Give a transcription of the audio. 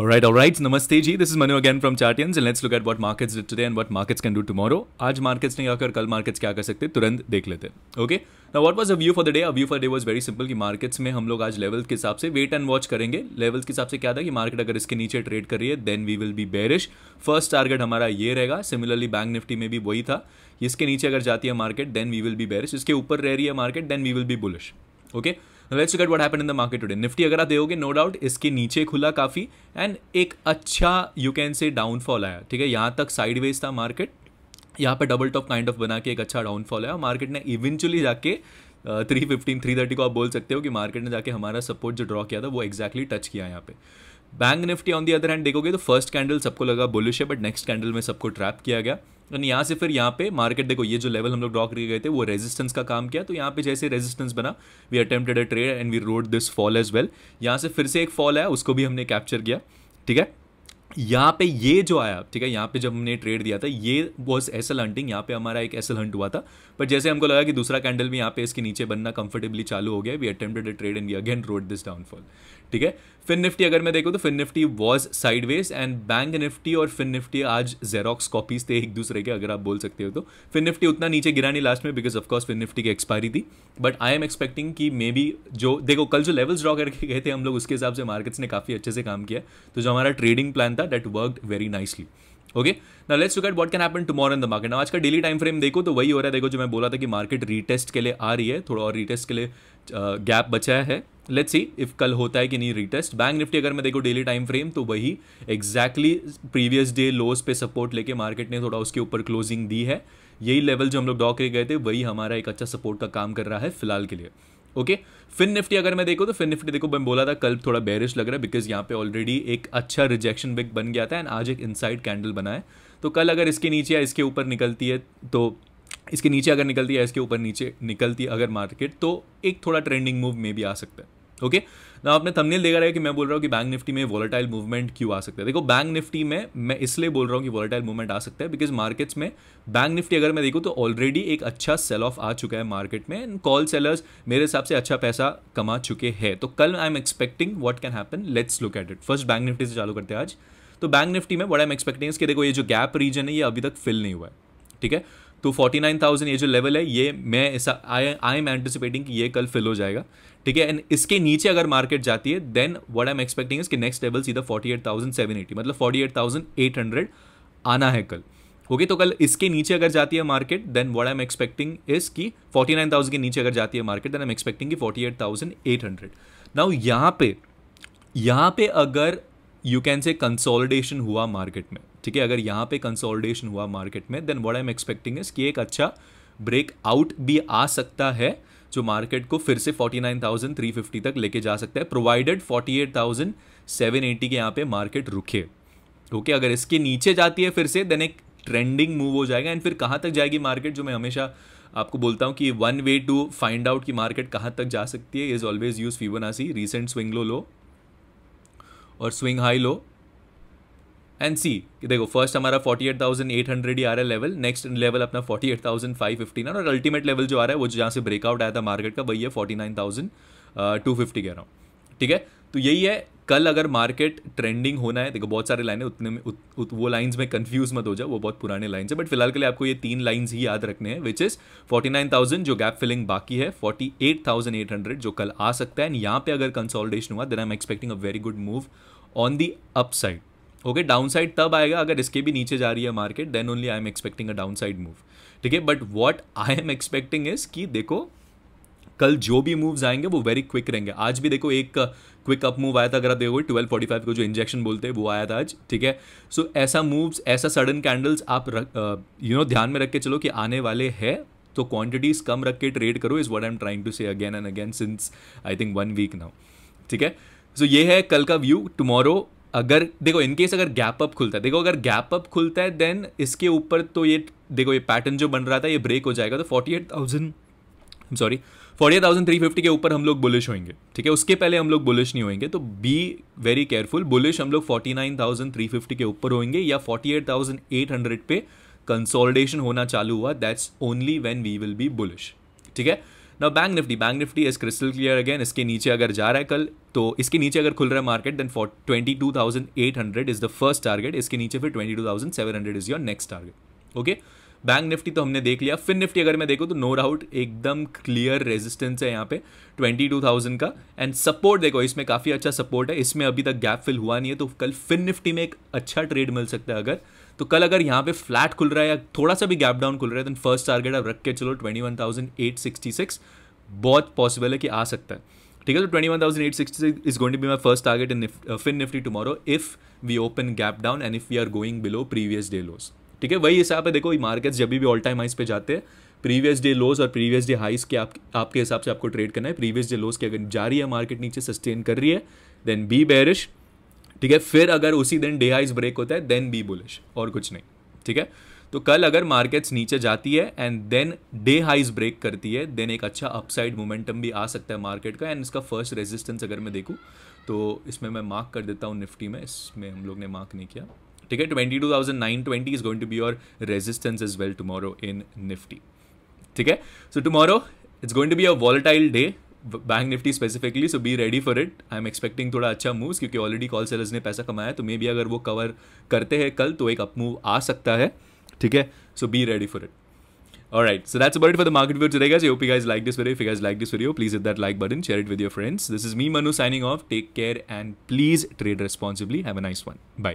All right, all right. Namaste ji. This is Manu again from Chartians and let's look at what markets did today and what markets can do tomorrow. आज markets ने क्या कर कल markets क्या कर सकते तुरंत देख लेते हैं ओके ना what was a view for the day a view for day was very simple कि मार्केट्स में हम लोग आज लेवल्स के हिसाब से वेट एंड वॉच करेंगे लेवल्स के हिसाब से क्या था कि मार्केट अगर इसके नीचे ट्रेड कर रही है then we will be bearish first target हमारा ये रहेगा सिमिलरली बैंक निफ्टी में भी वही था इसके नीचे अगर जाती है market then we will be bearish इसके ऊपर रह रही है market then we will be bullish okay okay? Let's get what happen in the market today Nifty अगर आप देखोगे नो डाउट इसके नीचे खुला काफ़ी एंड एक अच्छा यू कैन से डाउनफॉल आया ठीक है यहाँ तक साइडवेज था मार्केट यहाँ पर डबल टॉप काइंड ऑफ बना के एक अच्छा डाउनफॉल आया मार्केट ने इवेंचुअली जाके थ्री फिफ्टीन थ्री थर्टी को आप बोल सकते हो कि मार्केट ने जाके हमारा सपोर्ट जो ड्रॉ किया था वो एक्जैक्टली टच किया यहाँ पे bank Nifty on the other hand देखोगे तो फर्स्ट कैंडल सबको लगा बुलिश है बट नेक्स्ट कैंडल में सबको ट्रैप किया गया एंड यहाँ से फिर यहाँ पे मार्केट देखो ये जो लेवल हम लोग ड्रॉ करके गए थे वो रेजिस्टेंस का काम किया तो यहाँ पे जैसे रेजिस्टेंस बना we attempted a trade and we rode this fall as well यहाँ से फिर से एक फॉल आया उसको भी हमने कैप्चर किया ठीक है यहाँ पे ये जो आया ठीक है यहाँ पे जब हमने ट्रेड दिया था ये वॉज एसल हंटिंग यहाँ पे हमारा एक एसल हंट हुआ था बट जैसे हमको लगा कि दूसरा कैंडल भी यहाँ पे इसके नीचे बनना कंफर्टेबली चालू हो गया we attempted a trade and we again rode this downfall ठीक है फिन निफ्टी अगर मैं देखूँ तो Fin Nifty was sideways and bank Nifty और फिन निफ्टी आज जेरोक्स कॉपीज थे एक दूसरे के अगर आप बोल सकते हो तो फिन निफ्टी उतना नीचे गिरा नहीं लास्ट में बिकॉज ऑफकोर्स फिन निफ्टी की एक्सपायरी थी बट आई एम एक्सपेक्टिंग कि मे बी जो देखो कल जो लेवल्स ड्रॉ करके गए थे हम लोग उसके हिसाब से मार्केट्स ने काफ़ी अच्छे से काम किया तो जो हमारा ट्रेडिंग प्लान था that work very nicely okay ना let's look at what can happen tomorrow in the market आज का डेली टाइम फ्रेम देखो तो वही हो रहा है देखो जो मैं बोला था कि मार्केट रीटेस्ट के लिए आ रही है थोड़ा और रीटेस्ट के लिए गैप बचा है लेट्स सी इफ कल होता है कि नहीं रीटेस्ट बैंक निफ्टी अगर मैं देखो डेली टाइम फ्रेम तो वही एग्जैक्टली प्रीवियस डे लोस पे सपोर्ट लेके मार्केट ने थोड़ा उसके ऊपर क्लोजिंग दी है यही लेवल जो हम लोग डॉक के गए थे वही हमारा एक अच्छा सपोर्ट का काम कर रहा है फिलहाल के लिए ओके फिन निफ्टी अगर मैं तो देखो तो फिन निफ्टी देखो मैं बोला था कल थोड़ा बेरिश लग रहा है बिकॉज यहाँ पे ऑलरेडी एक अच्छा रिजेक्शन बिग बन गया था एंड आज एक इनसाइड कैंडल बना है तो कल अगर इसके नीचे या इसके ऊपर निकलती है तो इसके नीचे अगर निकलती है इसके ऊपर नीचे निकलती है अगर मार्केट तो एक थोड़ा ट्रेंडिंग मूव में भी आ सकता है ओके ना आपने थंबनेल देखा है कि मैं बोल रहा हूँ कि बैंक निफ्टी में वॉलेटाइल मूवमेंट क्यों आ सकता है देखो बैंक निफ्टी में मैं इसलिए बोल रहा हूँ कि वॉलेटाइल मूवमेंट आ सकता है बिकॉज मार्केट्स में बैंक निफ्टी अगर मैं देखूँ तो ऑलरेडी एक अच्छा सेल ऑफ आ चुका है मार्केट में एंड कॉल सेलर्स मेरे हिसाब से अच्छा पैसा कमा चुके हैं तो कल I am expecting what can happen let's look at it first bank Nifty से चालू करते हैं आज तो बैंक निफ्टी में वट आई एम एक्सपेक्टिंग कि देखो ये जो गैप रीजन है ये अभी तक फिल नहीं हुआ है ठीक है तो 49,000 ये जो लेवल है ये मैं आई एम एंटिसिपेटिंग कि ये कल फिल हो जाएगा ठीक है एंड इसके नीचे अगर मार्केट जाती है then what I am expecting इसके नेक्स्ट लेवल सीधा एटी मतलब हंड्रेड आना है कल ओके तो कल इसके नीचे अगर जाती है market then what I am expecting is कि थाउजेंड के नीचे अगर जाती है market then I am expecting कि हंड्रेड नाउ यहाँ पे यहाँ पे अगर यू कैन से कंसोलिडेशन हुआ मार्केट में ठीक है अगर यहाँ पे कंसोलिडेशन हुआ मार्केट में then what I am expecting is कि एक अच्छा ब्रेक आउट भी आ सकता है जो मार्केट को फिर से 49,350 तक लेके जा सकता है प्रोवाइडेड 48,780 के यहाँ पे मार्केट रुके ओके अगर इसके नीचे जाती है फिर से देन एक ट्रेंडिंग मूव हो जाएगा एंड फिर कहाँ तक जाएगी मार्केट जो मैं हमेशा आपको बोलता हूँ कि one way to find out कि मार्केट कहाँ तक जा सकती है is always use Fibonacci recent swing low low और swing high low and see देखो फर्स्ट हमारा 48,800 ही आ रहा है लेवल नेक्स्ट लेवल अपना ना और अल्टीमेट लेवल जो आ रहा है वो जहाँ से ब्रेकआउट आया था मार्केट का वही है 49,250 uh, कह रहा हूँ ठीक है तो यही है कल अगर मार्केट ट्रेंडिंग होना है देखो बहुत सारे लाइनें उतने में उत, उत, वो लाइन्स में कंफ्यूज मत हो जाओ वो बहुत पुराने लाइन्स है बट फिलहाल के लिए आपको ये तीन लाइन्स ही याद रखने हैं which is forty nine thousand जो गैप फिलिंग बाकी है forty eight eight thousand hundred जो कल आ सकता है एंड यहाँ पे अगर कंसोल्टेशन हुआ then I am expecting a very good move on the upside okay down side तब आएगा अगर इसके भी नीचे जा रही है market then only I am expecting a down side move ठीक है but what I am expecting is कि देखो कल जो भी मूव्स आएंगे वो वेरी क्विक रहेंगे आज भी देखो एक क्विक अप मूव आया था अगर आप देखोगे ट्वेल्व फोर्टी फाइव को जो इंजेक्शन बोलते हैं वो आया था आज ठीक है सो so, ऐसा मूव्स ऐसा सडन कैंडल्स आप यू नो ध्यान में रख के चलो कि आने वाले हैं तो क्वांटिटीज कम रख के ट्रेड करो is what I am trying to say again and again since I think one week now ठीक है सो so, ये है कल का व्यू टुमारो अगर देखो इनकेस अगर गैप अप खुलता है देखो अगर गैप अप खुलता है देन इसके ऊपर तो ये देखो ये पैटर्न जो बन रहा था ये ब्रेक हो जाएगा तो forty eight thousand sorry forty eight thousand three fifty के ऊपर हम लोग बुलिश होंगे ठीक है उसके पहले हम लोग बुलिश नहीं होंगे तो बी वेरी केयरफुल बुलिश हम लोग forty nine thousand three fifty के ऊपर होंगे या forty eight thousand eight hundred पे कंसोलिडेशन होना चालू हुआ that's only when we will be bullish ठीक है ना bank Nifty bank Nifty is crystal clear again इसके नीचे अगर जा रहा है कल तो इसके नीचे अगर खुल रहा है market then for twenty two thousand eight hundred is the first target इसके नीचे फिर twenty two thousand seven hundred is your next target okay bank Nifty तो हमने देख लिया फिन निफ्टी अगर मैं देखूँ तो नो डाउट एकदम क्लियर रेजिस्टेंस है यहाँ पे थाउजेंड का एंड सपोर्ट देखो इसमें काफ़ी अच्छा सपोर्ट है इसमें अभी तक गैप फिल हुआ नहीं है तो कल फिन निफ्टी में एक अच्छा ट्रेड मिल सकता है अगर तो कल अगर यहाँ पे फ्लैट खुल रहा है या थोड़ा सा भी गैप डाउन खुल रहा है देन फर्स्ट टारगेट आप रख के चलो twenty one thousand eight sixty six बहुत पॉसिबल है कि आ सकता है ठीक है तो twenty one thousand eight sixty six is going to be my first target in Fin Nifty tomorrow if we open gap down and if we are going below previous day lows ठीक है वही हिसाब है देखो markets जब भी all time हाइस पे जाते हैं प्रीवियस डे लोज और प्रीवियस डे हाइस के आप आपके हिसाब से आपको ट्रेड करना है प्रीवियस डे लोज की अगर जा रही है मार्केट नीचे सस्टेन कर रही है देन बी बेरिश ठीक है फिर अगर उसी दिन डे हाइज ब्रेक होता है देन बी बुलिश और कुछ नहीं ठीक है तो कल अगर मार्केट्स नीचे जाती है and then day highs break करती है देन एक अच्छा अपसाइड मोमेंटम भी आ सकता है मार्केट का एंड इसका फर्स्ट रेजिस्टेंस अगर मैं देखूँ तो इसमें मैं मार्क कर देता हूँ निफ्टी में इसमें हम लोग ने मार्क नहीं किया ठीक है twenty two thousand nine twenty is going to be your resistance is well tomorrow in Nifty ठीक है so tomorrow it's going to be a volatile day bank Nifty specifically so be ready for it I am expecting थोड़ा अच्छा move क्योंकि already call sellers ने पैसा कमाया तो may be अगर वो कवर करते हैं कल तो एक अप मूव आ सकता है ठीक है so be ready for it All right, so that's about it for the market view today, guys. I hope you guys like this video. If you guys like this video, please hit that like button, share it with your friends. This is me, Manu, signing off. Take care and please trade responsibly. Have a nice one. Bye.